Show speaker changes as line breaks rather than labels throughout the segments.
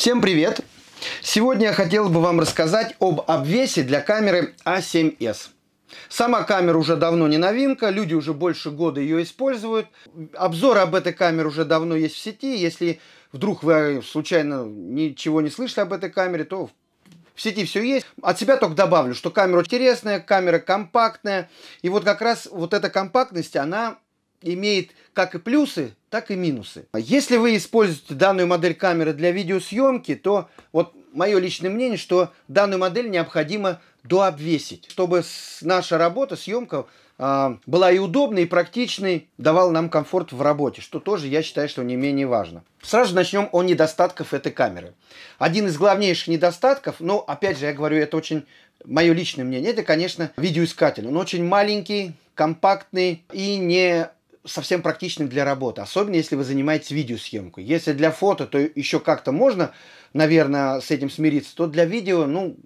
Всем привет! Сегодня я хотел бы вам рассказать об обвесе для камеры a 7 s Сама камера уже давно не новинка, люди уже больше года ее используют. Обзоры об этой камере уже давно есть в сети. Если вдруг вы случайно ничего не слышали об этой камере, то в сети все есть. От себя только добавлю, что камера интересная, камера компактная. И вот как раз вот эта компактность, она имеет как и плюсы, так и минусы. Если вы используете данную модель камеры для видеосъемки, то вот мое личное мнение, что данную модель необходимо дообвесить, чтобы наша работа, съемка а, была и удобной, и практичной, давала нам комфорт в работе, что тоже я считаю, что не менее важно. Сразу начнем о недостатках этой камеры. Один из главнейших недостатков, но опять же я говорю, это очень мое личное мнение, это, конечно, видеоискатель. Он очень маленький, компактный и не совсем практичным для работы, особенно если вы занимаетесь видеосъемкой. Если для фото, то еще как-то можно, наверное, с этим смириться, то для видео, ну,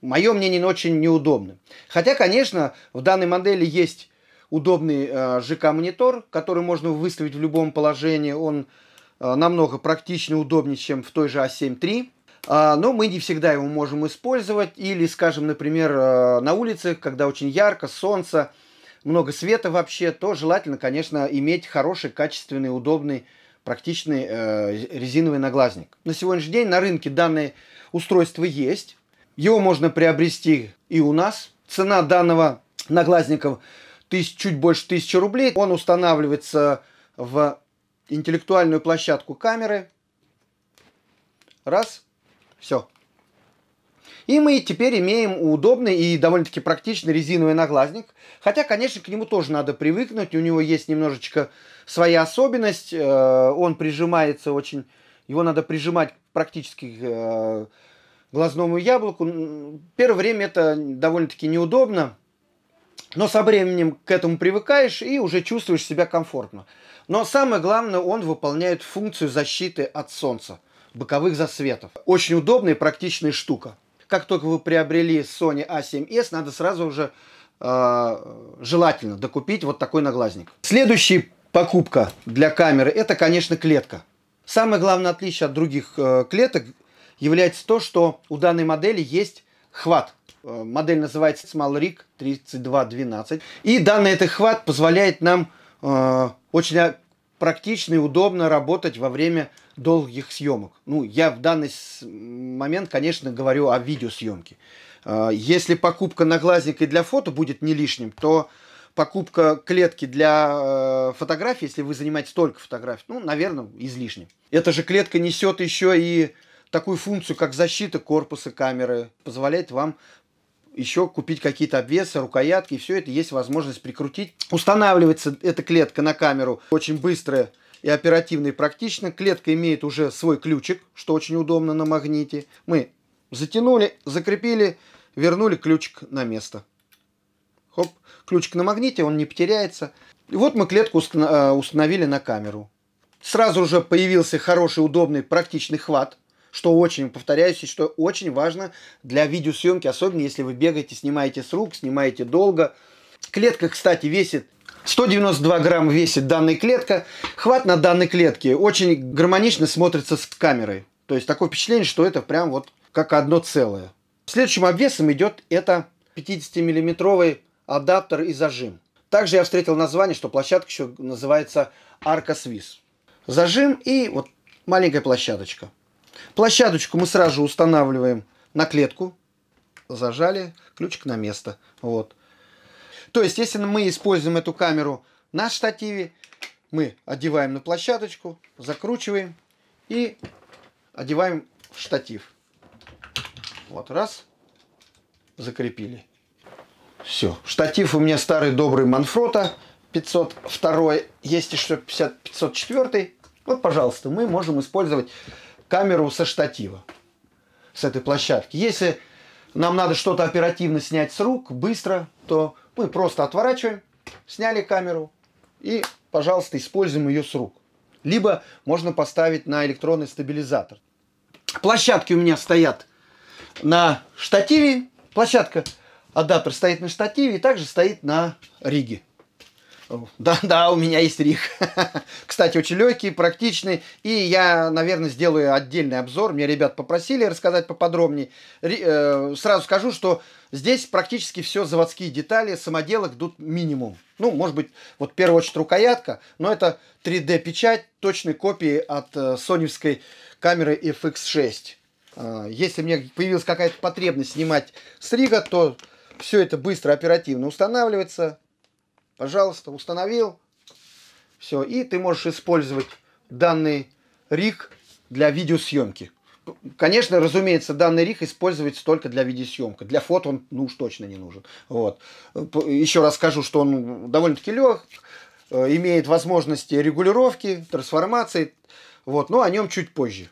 мое мнение, очень неудобно. Хотя, конечно, в данной модели есть удобный э, ЖК-монитор, который можно выставить в любом положении. Он э, намного практичнее, удобнее, чем в той же А7 III. Э, но мы не всегда его можем использовать. Или, скажем, например, э, на улице, когда очень ярко, солнце, много света вообще, то желательно, конечно, иметь хороший, качественный, удобный, практичный э, резиновый наглазник. На сегодняшний день на рынке данное устройство есть. Его можно приобрести и у нас. Цена данного наглазника тысяч, чуть больше 1000 рублей. Он устанавливается в интеллектуальную площадку камеры. Раз. Все. И мы теперь имеем удобный и довольно-таки практичный резиновый наглазник. Хотя, конечно, к нему тоже надо привыкнуть. У него есть немножечко своя особенность. Э, он прижимается очень... Его надо прижимать практически э, к глазному яблоку. Первое время это довольно-таки неудобно. Но со временем к этому привыкаешь и уже чувствуешь себя комфортно. Но самое главное, он выполняет функцию защиты от солнца, боковых засветов. Очень удобная и практичная штука как только вы приобрели Sony A7S, надо сразу же э, а, желательно докупить вот такой наглазник. Следующая покупка для камеры это, конечно, клетка. Самое главное отличие от других э, клеток является то, что у данной модели есть хват. Э, модель называется Small Rig 3212. И данный этот хват позволяет нам э, очень практично и удобно работать во время долгих съемок. Ну, я в данный момент, конечно, говорю о видеосъемке. А, если покупка наглазника для фото будет не лишним, то покупка клетки для э, фотографий, если вы занимаетесь только фотографией, ну, наверное, излишним. Эта же клетка несет еще и такую функцию, как защита корпуса камеры, позволяет вам еще купить какие-то обвесы, рукоятки, все это есть возможность прикрутить. Устанавливается эта клетка на камеру очень быстро и оперативно и практично. Клетка имеет уже свой ключик, что очень удобно на магните. Мы затянули, закрепили, вернули ключик на место. Хоп, ключик на магните, он не потеряется. И вот мы клетку э, установили на камеру. Сразу же появился хороший, удобный, практичный хват – что очень, повторяюсь, и что очень важно для видеосъемки, особенно если вы бегаете, снимаете с рук, снимаете долго. Клетка, кстати, весит 192 грамм весит данная клетка. Хват на данной клетке очень гармонично смотрится с камерой. То есть такое впечатление, что это прям вот как одно целое. Следующим обвесом идет это 50-миллиметровый адаптер и зажим. Также я встретил название, что площадка еще называется Арка Свис. Зажим и вот маленькая площадочка. Площадочку мы сразу же устанавливаем на клетку. Зажали ключик на место. Вот. То есть, если мы используем эту камеру на штативе, мы одеваем на площадочку, закручиваем и одеваем в штатив. Вот раз, закрепили. Все. Штатив у меня старый добрый Манфрота 502. Есть еще 50, 504. Вот, пожалуйста, мы можем использовать камеру со штатива, с этой площадки. Если нам надо что-то оперативно снять с рук, быстро, то мы просто отворачиваем, сняли камеру и, пожалуйста, используем ее с рук. Либо можно поставить на электронный стабилизатор. Площадки у меня стоят на штативе. Площадка, адаптер стоит на штативе и также стоит на риге. Да, да, у меня есть риг. Кстати, очень легкий, практичный. И я, наверное, сделаю отдельный обзор. Мне ребят попросили рассказать поподробнее. Ри, э, сразу скажу, что здесь практически все заводские детали, самоделок идут минимум. Ну, может быть, вот в первую очередь рукоятка, но это 3D-печать точной копии от э, соневской камеры FX6. Э, если мне появилась какая-то потребность снимать с рига, то все это быстро, оперативно устанавливается, Пожалуйста, установил. Все, и ты можешь использовать данный рик для видеосъемки. Конечно, разумеется, данный рик используется только для видеосъемки. Для фото он, ну уж точно не нужен. Вот. Еще раз скажу, что он довольно-таки лег, э, имеет возможности регулировки, трансформации. Вот. Но о нем чуть позже.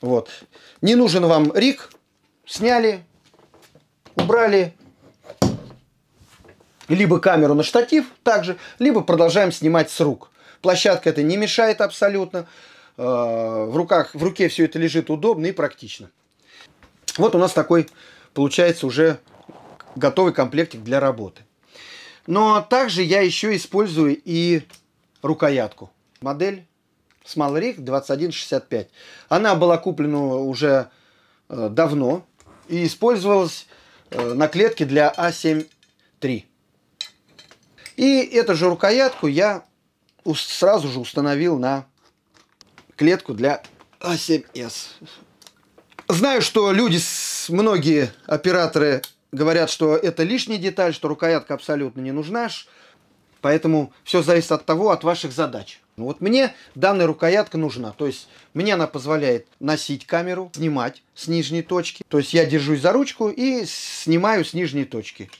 Вот. Не нужен вам рик. Сняли, убрали, либо камеру на штатив также, либо продолжаем снимать с рук. Площадка это не мешает абсолютно. Э, в, руках, в руке все это лежит удобно и практично. Вот у нас такой получается уже готовый комплектик для работы. Но также я еще использую и рукоятку. Модель Small Rig 2165. Она была куплена уже э, давно и использовалась э, на клетке для А7 III. И эту же рукоятку я сразу же установил на клетку для А7С. Знаю, что люди, многие операторы говорят, что это лишняя деталь, что рукоятка абсолютно не нужна. Поэтому все зависит от того, от ваших задач. Ну вот мне данная рукоятка нужна. То есть мне она позволяет носить камеру, снимать с нижней точки. То есть я держусь за ручку и снимаю с нижней точки.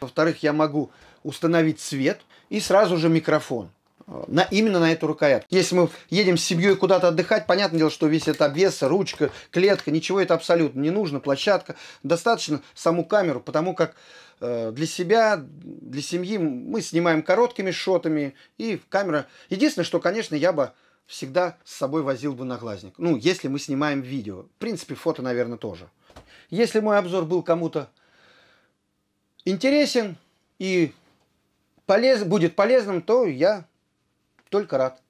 Во-вторых, я могу установить свет и сразу же микрофон э, на, именно на эту рукоятку. Если мы едем с семьей куда-то отдыхать, понятное дело, что весь этот обвес, ручка, клетка, ничего это абсолютно не нужно, площадка. Достаточно саму камеру, потому как э, для себя, для семьи мы снимаем короткими шотами, и камера... Единственное, что, конечно, я бы всегда с собой возил бы наглазник. Ну, если мы снимаем видео. В принципе, фото, наверное, тоже. Если мой обзор был кому-то интересен и полез, будет полезным, то я только рад.